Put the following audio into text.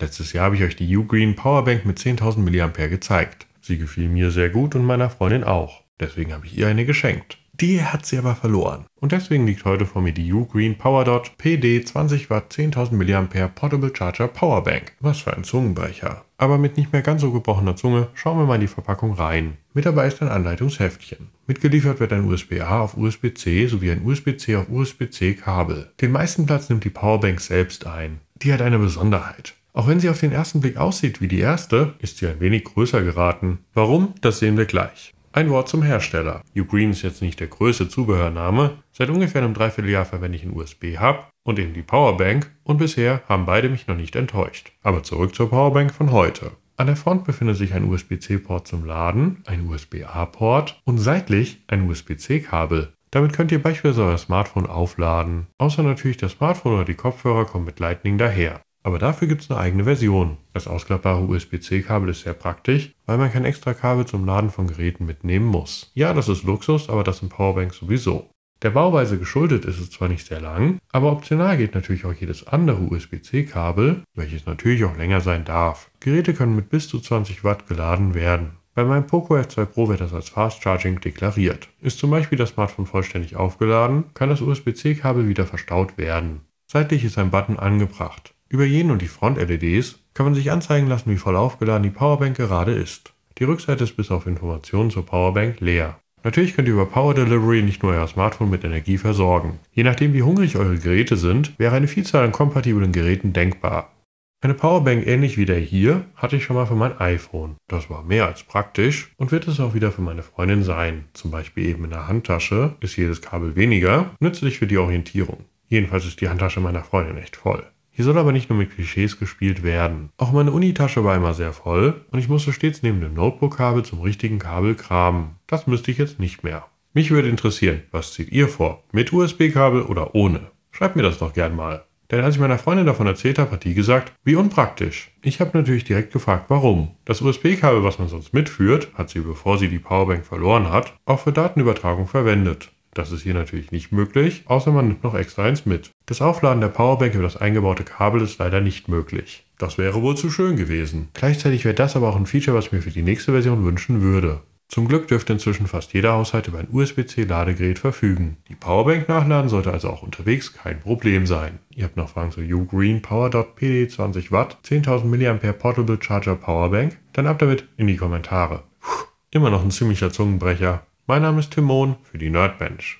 Letztes Jahr habe ich euch die Ugreen Powerbank mit 10.000 mAh gezeigt. Sie gefiel mir sehr gut und meiner Freundin auch. Deswegen habe ich ihr eine geschenkt. Die hat sie aber verloren. Und deswegen liegt heute vor mir die Ugreen PowerDot PD 20 Watt 10.000 mAh Portable Charger Powerbank. Was für ein Zungenbrecher. Aber mit nicht mehr ganz so gebrochener Zunge schauen wir mal in die Verpackung rein. Mit dabei ist ein Anleitungsheftchen. Mitgeliefert wird ein USB-A auf USB-C sowie ein USB-C auf USB-C Kabel. Den meisten Platz nimmt die Powerbank selbst ein. Die hat eine Besonderheit. Auch wenn sie auf den ersten Blick aussieht wie die erste, ist sie ein wenig größer geraten. Warum, das sehen wir gleich. Ein Wort zum Hersteller. Ugreen ist jetzt nicht der größte Zubehörname. Seit ungefähr einem Dreivierteljahr verwende ich einen USB-Hub und eben die Powerbank und bisher haben beide mich noch nicht enttäuscht. Aber zurück zur Powerbank von heute. An der Front befindet sich ein USB-C-Port zum Laden, ein USB-A-Port und seitlich ein USB-C-Kabel. Damit könnt ihr beispielsweise euer Smartphone aufladen. Außer natürlich das Smartphone oder die Kopfhörer kommen mit Lightning daher. Aber dafür gibt es eine eigene Version. Das ausklappbare USB-C-Kabel ist sehr praktisch, weil man kein extra Kabel zum Laden von Geräten mitnehmen muss. Ja, das ist Luxus, aber das sind Powerbanks sowieso. Der Bauweise geschuldet ist es zwar nicht sehr lang, aber optional geht natürlich auch jedes andere USB-C-Kabel, welches natürlich auch länger sein darf. Geräte können mit bis zu 20 Watt geladen werden. Bei meinem Poco F2 Pro wird das als Fast Charging deklariert. Ist zum Beispiel das Smartphone vollständig aufgeladen, kann das USB-C-Kabel wieder verstaut werden. Seitlich ist ein Button angebracht. Über jeden und die Front-LEDs kann man sich anzeigen lassen, wie voll aufgeladen die Powerbank gerade ist. Die Rückseite ist bis auf Informationen zur Powerbank leer. Natürlich könnt ihr über Power Delivery nicht nur euer Smartphone mit Energie versorgen. Je nachdem, wie hungrig eure Geräte sind, wäre eine Vielzahl an kompatiblen Geräten denkbar. Eine Powerbank ähnlich wie der hier hatte ich schon mal für mein iPhone. Das war mehr als praktisch und wird es auch wieder für meine Freundin sein. Zum Beispiel eben in der Handtasche ist jedes Kabel weniger, nützlich für die Orientierung. Jedenfalls ist die Handtasche meiner Freundin echt voll. Hier soll aber nicht nur mit Klischees gespielt werden. Auch meine Unitasche war immer sehr voll und ich musste stets neben dem Notebook-Kabel zum richtigen Kabel kramen. Das müsste ich jetzt nicht mehr. Mich würde interessieren, was zieht ihr vor? Mit USB-Kabel oder ohne? Schreibt mir das doch gern mal. Denn als ich meiner Freundin davon erzählt habe, hat die gesagt, wie unpraktisch. Ich habe natürlich direkt gefragt, warum. Das USB-Kabel, was man sonst mitführt, hat sie, bevor sie die Powerbank verloren hat, auch für Datenübertragung verwendet. Das ist hier natürlich nicht möglich, außer man nimmt noch extra eins mit. Das Aufladen der Powerbank über das eingebaute Kabel ist leider nicht möglich. Das wäre wohl zu schön gewesen. Gleichzeitig wäre das aber auch ein Feature, was ich mir für die nächste Version wünschen würde. Zum Glück dürfte inzwischen fast jeder Haushalt über ein USB-C-Ladegerät verfügen. Die Powerbank nachladen sollte also auch unterwegs kein Problem sein. Ihr habt noch Fragen zu Ugreen Power.pd 20 Watt 10.000 mAh Portable Charger Powerbank? Dann ab damit in die Kommentare. Puh, immer noch ein ziemlicher Zungenbrecher. Mein Name ist Timon für die Nerdbench.